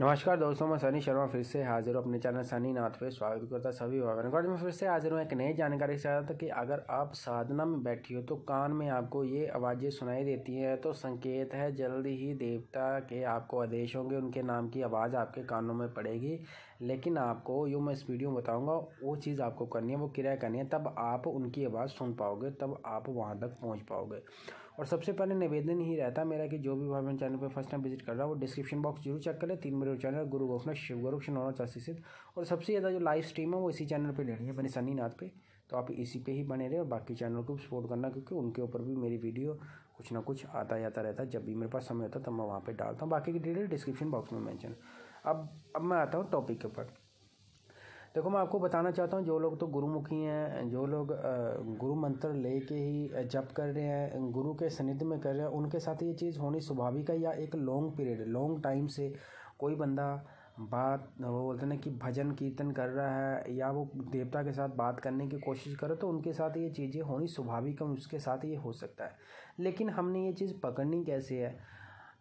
नमस्कार दोस्तों मैं सनी शर्मा फिर से हाजिर हूँ अपने चैनल सनी नाथ पे स्वागत करता सभी भाइयों आज मैं फिर से हाजिर हूँ एक नई जानकारी के साथ कि अगर आप साधना में बैठी हो तो कान में आपको ये आवाज़ें सुनाई देती हैं तो संकेत है जल्दी ही देवता के आपको आदेश होंगे उनके नाम की आवाज़ आपके कानों में पड़ेगी लेकिन आपको यूँ मैं इस वीडियो में बताऊँगा वो चीज़ आपको करनी है वो किराया करनी है तब आप उनकी आवाज़ सुन पाओगे तब आप वहाँ तक पहुँच पाओगे और सबसे पहले निवेदन ही रहता मेरा कि जो भी भाई चैनल पर फर्स्ट टाइम विजिट कर रहा है वो डिस्क्रिप्शन बॉक्स जरूर चेक करें तीन मेरे चैनल गुरु गोफना शिव गुरु शनौना चासी सिद्ध और सबसे ज़्यादा जो लाइव स्ट्रीम है वो इसी चैनल पर ले रही है अपने सनी नाथ पे तो आप इसी पे ही बने रहे और बाकी चैनल को भी सपोर्ट करना क्योंकि उनके ऊपर भी मेरी वीडियो कुछ ना कुछ आता जाता रहता है जब भी मेरे पास समय होता है तब मैं वहाँ पर डालता हूँ बाकी की डिटेल डिस्क्रिप्शन बॉक्स में मैंशन अब अब मैं आता हूँ टॉपिक के ऊपर देखो मैं आपको बताना चाहता हूँ जो लोग तो गुरुमुखी हैं जो लोग गुरु मंत्र ले के ही जप कर रहे हैं गुरु के सानिध्य में कर रहे हैं उनके साथ ये चीज़ होनी स्वाभाविक है या एक लॉन्ग पीरियड लॉन्ग टाइम से कोई बंदा बात वो बोलते हैं कि भजन कीर्तन कर रहा है या वो देवता के साथ बात करने की कोशिश करे तो उनके साथ ये चीज़ें होनी स्वाभाविक है उसके साथ ये हो सकता है लेकिन हमने ये चीज़ पकड़नी कैसे है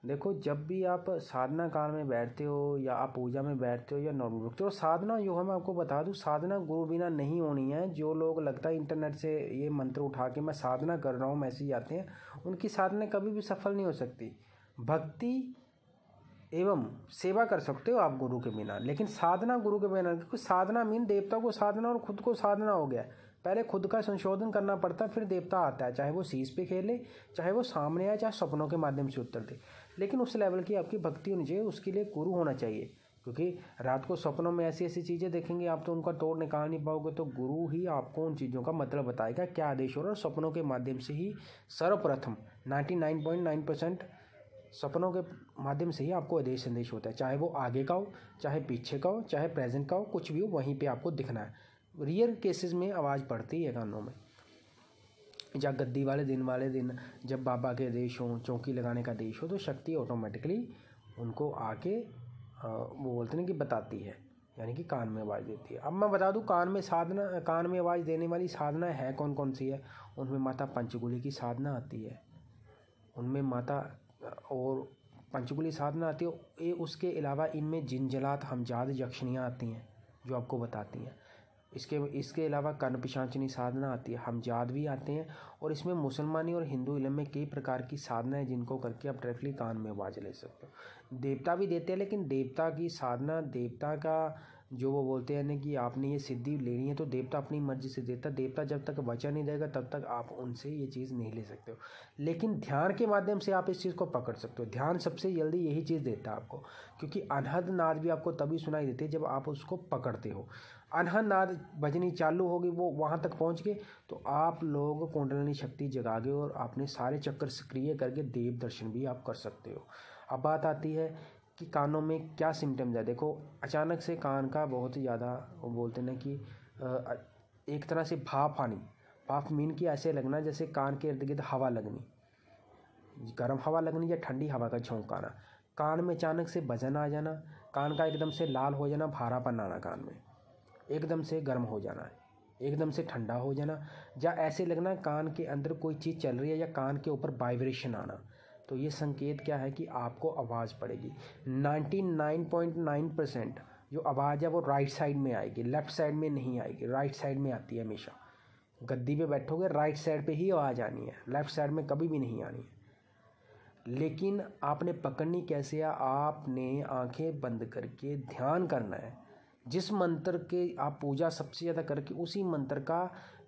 देखो जब भी आप साधना काल में बैठते हो या आप पूजा में बैठते हो या नॉर्मल बैठते हो तो साधना योग मैं आपको बता दूँ साधना गुरु बिना नहीं होनी है जो लोग लगता है इंटरनेट से ये मंत्र उठा के मैं साधना कर रहा हूँ मैसेज आते हैं उनकी साधना कभी भी सफल नहीं हो सकती भक्ति एवं सेवा कर सकते हो आप गुरु के बिना लेकिन साधना गुरु के बिना क्योंकि साधना मीन देवता को साधना और खुद को साधना हो गया पहले खुद का संशोधन करना पड़ता है फिर देवता आता है चाहे वो शीश पे खेले चाहे वो सामने आए चाहे सपनों के माध्यम से उत्तर दे लेकिन उस लेवल की आपकी भक्ति होनी चाहिए उसके लिए गुरु होना चाहिए क्योंकि रात को सपनों में ऐसी ऐसी चीज़ें देखेंगे आप तो उनका तोड़ निकाल नहीं पाओगे तो गुरु ही आपको उन चीज़ों का मतलब बताएगा क्या आदेश हो रहा है और सपनों के माध्यम से ही सर्वप्रथम ninety nine point nine percent सपनों के माध्यम से ही आपको आदेश संदेश होता है चाहे वो आगे का हो चाहे पीछे का हो चाहे प्रेजेंट का हो कुछ भी हो वहीं पर आपको दिखना है रियल केसेस में आवाज़ पड़ती है कानों में या गद्दी वाले दिन वाले दिन जब बाबा के देश हों चौकी लगाने का देश हो तो शक्ति ऑटोमेटिकली उनको आके वो बोलते हैं कि बताती है यानी कि कान में आवाज़ देती है अब मैं बता दूँ कान में साधना कान में आवाज़ देने वाली साधना है कौन कौन सी है उनमें माता पंचगुली की साधना आती है उनमें माता और पंचगुली साधना आती है उसके अलावा इनमें जिन जलात हमजाद यक्षणियाँ आती हैं जो आपको बताती हैं इसके इसके अलावा कर्ण पिशाचनी साधना आती है हम जाद भी आते हैं और इसमें मुसलमानी और हिंदू इलम में कई प्रकार की साधना है जिनको करके आप डायरेक्टली कान में आवाज़ ले सकते हो देवता भी देते हैं लेकिन देवता की साधना देवता का जो वो बोलते हैं ना कि आपने ये सिद्धि लेनी है तो देवता अपनी मर्जी से देता देवता जब तक वचन नहीं देगा तब तक आप उनसे ये चीज़ नहीं ले सकते हो लेकिन ध्यान के माध्यम से आप इस चीज़ को पकड़ सकते हो ध्यान सबसे जल्दी यही चीज़ देता है आपको क्योंकि अनहद नाद भी आपको तभी सुनाई देती है जब आप उसको पकड़ते हो अनहद नाद भजनी चालू होगी वो वहाँ तक पहुँच गए तो आप लोग कुंडलनी शक्ति जगा गए और अपने सारे चक्कर सक्रिय करके देव दर्शन भी आप कर सकते हो अब बात आती है कि कानों में क्या सिम्टम्स है देखो अचानक से कान का बहुत ही ज़्यादा वो बोलते ना कि एक तरह से भाप आनी भाप मीन कि ऐसे लगना जैसे कान के इर्द गिर्द हवा लगनी गर्म हवा लगनी या ठंडी हवा का झोंक आना कान में अचानक से वजन आ जाना कान का एकदम से लाल हो जाना भारापन आना कान में एकदम से गर्म हो जाना एकदम से ठंडा हो जाना या ऐसे लगना कान के अंदर कोई चीज़ चल रही है या कान के ऊपर वाइब्रेशन आना तो ये संकेत क्या है कि आपको आवाज़ पड़ेगी 99.9 परसेंट जो आवाज़ है वो राइट साइड में आएगी लेफ़्ट साइड में नहीं आएगी राइट साइड में आती है हमेशा गद्दी पे बैठोगे राइट साइड पे ही आवाज़ आनी है लेफ़्ट साइड में कभी भी नहीं आनी है लेकिन आपने पकड़नी कैसे है आपने आंखें बंद करके ध्यान करना है जिस मंत्र के आप पूजा सबसे ज़्यादा करके उसी मंत्र का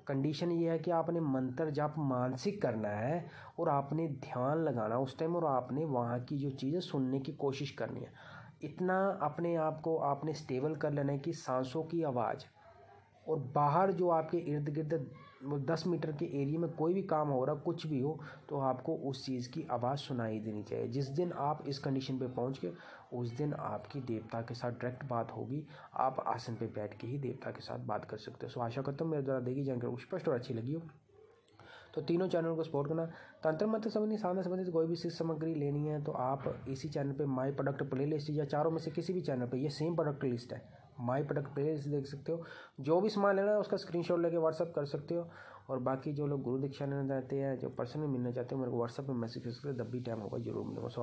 कंडीशन ये है कि आपने मंत्र जाप मानसिक करना है और आपने ध्यान लगाना उस टाइम और आपने वहाँ की जो चीज़ें सुनने की कोशिश करनी है इतना अपने आप को आपने स्टेबल कर लेना है कि सांसों की आवाज़ और बाहर जो आपके इर्द गिर्द दस मीटर के एरिया में कोई भी काम हो रहा कुछ भी हो तो आपको उस चीज़ की आवाज़ सुनाई देनी चाहिए जिस दिन आप इस कंडीशन पे पहुंच के उस दिन आपकी देवता के साथ डायरेक्ट बात होगी आप आसन पे बैठ के ही देवता के साथ बात कर सकते हो सो आशा करता हूँ मेरे द्वारा देगी जानकारी स्पष्ट और अच्छी लगी हो तो तीनों चैनल को सपोर्ट करना तंत्र मंत्र संबंधी साधना संबंधित कोई भी चीज सामग्री लेनी है तो आप इसी चैनल पे माई प्रोडक्ट प्ले लिस्ट या चारों में से किसी भी चैनल पे ये सेम प्रोडक्ट लिस्ट है माई प्रोडक्ट पेज देख सकते हो जो भी सामान लेना है उसका शॉट लेकर व्हाट्सअप कर सकते हो और बाकी जो लोग गुरु दीक्षा लेना चाहते हैं जो पर्सनली मिलना चाहते हो मेरे को व्हाट्सअप में मैसेज कर सकते हो जब भी टाइम होगा जरूर मिलूंगा